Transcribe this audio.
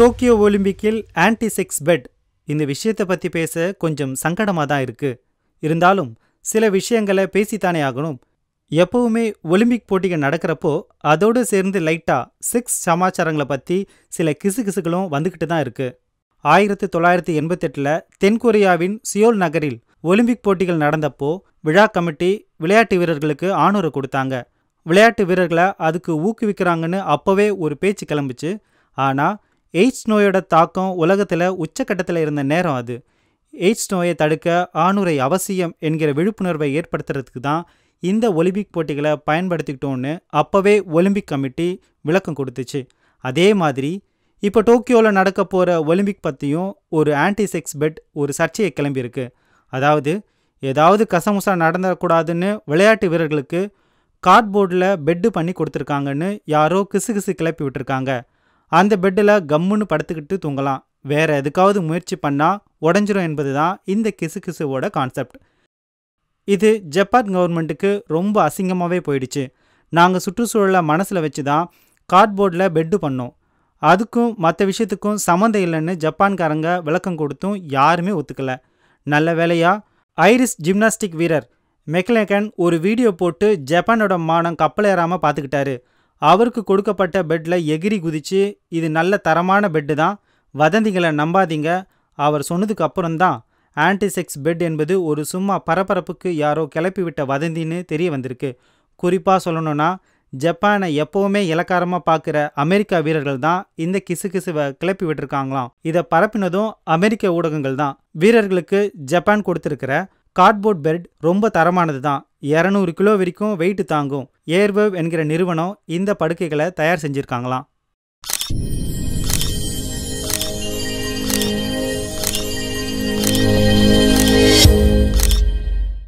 Tokyo ஒலிம்பிக்கில் anti sex bed இந்த விஷயத்தை பற்றி பேச கொஞ்சம் சங்கடமாக தான் இருக்குது இருந்தாலும் சில விஷயங்களை பேசித்தானே ஆகணும் எப்பவுமே ஒலிம்பிக் போட்டிகள் நடக்கிறப்போ அதோடு சேர்ந்து லைட்டாக செக்ஸ் சமாச்சாரங்களை பற்றி சில கிசுகிசுகளும் வந்துக்கிட்டு தான் இருக்குது ஆயிரத்தி தொள்ளாயிரத்தி எண்பத்தெட்டில் தென்கொரியாவின் சியோல் நகரில் ஒலிம்பிக் போட்டிகள் நடந்தப்போ விழா கமிட்டி விளையாட்டு வீரர்களுக்கு ஆணுரை கொடுத்தாங்க விளையாட்டு வீரர்களை அதுக்கு ஊக்குவிக்கிறாங்கன்னு அப்போவே ஒரு பேச்சு கிளம்பிச்சு ஆனால் எய்ட்ஸ் நோயோட தாக்கம் உலகத்தில் உச்சக்கட்டத்தில் இருந்த நேரம் அது எய்ட்ஸ் நோயை தடுக்க ஆணுரை அவசியம் என்கிற விழிப்புணர்வை ஏற்படுத்துறதுக்கு தான் இந்த ஒலிம்பிக் போட்டிகளை பயன்படுத்திக்கிட்டோன்னு அப்போவே ஒலிம்பிக் கமிட்டி விளக்கம் கொடுத்துச்சு அதே மாதிரி இப்போ டோக்கியோவில் நடக்க போகிற ஒலிம்பிக் பற்றியும் ஒரு ஆன்டிசெக்ஸ் செக்ஸ் பெட் ஒரு சர்ச்சையை கிளம்பியிருக்கு அதாவது ஏதாவது கசமுசா நடந்துடக்கூடாதுன்னு விளையாட்டு வீரர்களுக்கு கார்ட்போர்டில் பெட்டு பண்ணி கொடுத்துருக்காங்கன்னு யாரோ கிசு கிசு கிளப்பி விட்டுருக்காங்க அந்த பெட்டில் கம்முன்னு படுத்துக்கிட்டு தூங்கலாம் வேற எதுக்காவது முயற்சி பண்ணால் உடஞ்சிரும் என்பது தான் இந்த கிசு கிசுவோட கான்செப்ட் இது ஜப்பான் கவர்மெண்ட்டுக்கு ரொம்ப அசிங்கமாகவே போயிடுச்சு நாங்கள் சுற்றுச்சூழலை மனசில் வச்சு தான் கார்ட்போர்டில் பெட்டு பண்ணோம் அதுக்கும் மற்ற விஷயத்துக்கும் சம்மந்தம் இல்லைன்னு ஜப்பான்காரங்க விளக்கம் கொடுத்தும் யாருமே ஒத்துக்கலை நல்ல வேலையா ஐரிஸ் ஜிம்னாஸ்டிக் வீரர் மெக்லேகன் ஒரு வீடியோ போட்டு ஜப்பானோட மானம் கப்பலேறாமல் பார்த்துக்கிட்டாரு அவருக்கு கொடுக்கப்பட்ட பெட்டில் எகிரி குதிச்சு இது நல்ல தரமான பெட்டு தான் வதந்திகளை நம்பாதீங்க அவர் சொன்னதுக்கு அப்புறம்தான் ஆன்டிசெக்ஸ் பெட் என்பது ஒரு சும்மா பரபரப்புக்கு யாரோ கிளப்பிவிட்ட வதந்தின்னு தெரிய வந்திருக்கு குறிப்பாக சொல்லணும்னா ஜப்பானை எப்போவுமே இலக்காரமாக பார்க்குற அமெரிக்கா வீரர்கள் தான் இந்த கிசு கிசுவை கிளப்பி விட்டுருக்காங்களாம் இதை பரப்பினதும் அமெரிக்க ஊடகங்கள் தான் வீரர்களுக்கு ஜப்பான் கொடுத்துருக்கிற கார்ட்போர்ட் பெட் ரொம்ப தரமானது தான் இரநூறு கிலோ வரைக்கும் வெயிட் தாங்கும் ஏர்வேவ் என்கிற நிறுவனம் இந்த படுக்கைகளை தயார் செஞ்சுருக்காங்களாம்